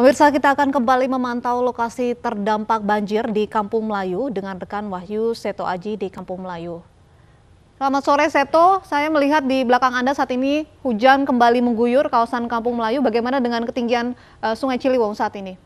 Pemirsa kita akan kembali memantau lokasi terdampak banjir di Kampung Melayu dengan rekan Wahyu Seto Aji di Kampung Melayu. Selamat sore Seto, saya melihat di belakang Anda saat ini hujan kembali mengguyur kawasan Kampung Melayu. Bagaimana dengan ketinggian uh, Sungai Ciliwung saat ini?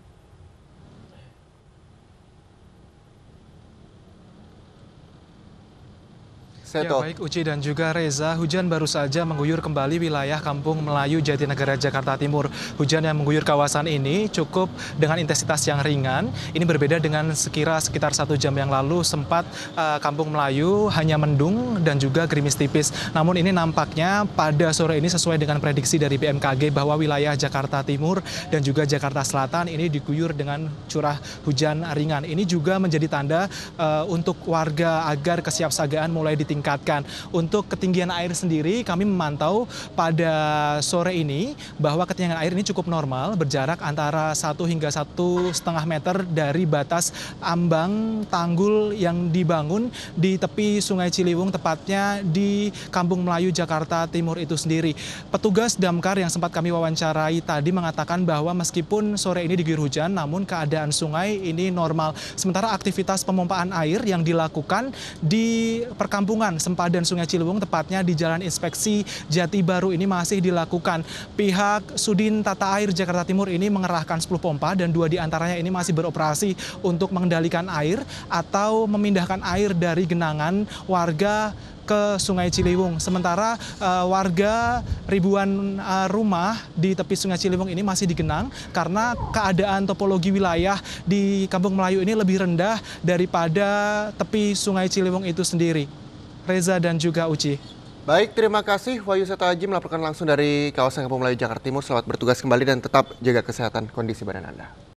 Seto. Ya, baik Uci dan juga Reza, hujan baru saja mengguyur kembali wilayah Kampung Melayu Jatinegara Jakarta Timur. Hujan yang mengguyur kawasan ini cukup dengan intensitas yang ringan. Ini berbeda dengan sekira sekitar satu jam yang lalu sempat uh, Kampung Melayu hanya mendung dan juga gerimis tipis. Namun ini nampaknya pada sore ini sesuai dengan prediksi dari BMKG bahwa wilayah Jakarta Timur dan juga Jakarta Selatan ini diguyur dengan curah hujan ringan. Ini juga menjadi tanda uh, untuk warga agar kesiapsagaan mulai ditingkatkan ditingkatkan. Untuk ketinggian air sendiri kami memantau pada sore ini bahwa ketinggian air ini cukup normal berjarak antara 1 hingga satu setengah meter dari batas ambang tanggul yang dibangun di tepi Sungai Ciliwung tepatnya di Kampung Melayu Jakarta Timur itu sendiri. Petugas damkar yang sempat kami wawancarai tadi mengatakan bahwa meskipun sore ini diguyur hujan namun keadaan sungai ini normal. Sementara aktivitas pemompaan air yang dilakukan di perkampungan bendungan sempadan Sungai Ciliwung, tepatnya di Jalan Inspeksi Jati Baru ini masih dilakukan. Pihak Sudin Tata Air Jakarta Timur ini mengerahkan 10 pompa dan dua diantaranya ini masih beroperasi untuk mengendalikan air atau memindahkan air dari genangan warga ke Sungai Ciliwung. Sementara uh, warga ribuan uh, rumah di tepi Sungai Ciliwung ini masih digenang karena keadaan topologi wilayah di Kampung Melayu ini lebih rendah daripada tepi Sungai Ciliwung itu sendiri. Reza dan juga Uci. Baik, terima kasih Wahyu Seto Aji melaporkan langsung dari kawasan Kampung Melayu Jakarta Timur. Selamat bertugas kembali dan tetap jaga kesehatan kondisi badan Anda.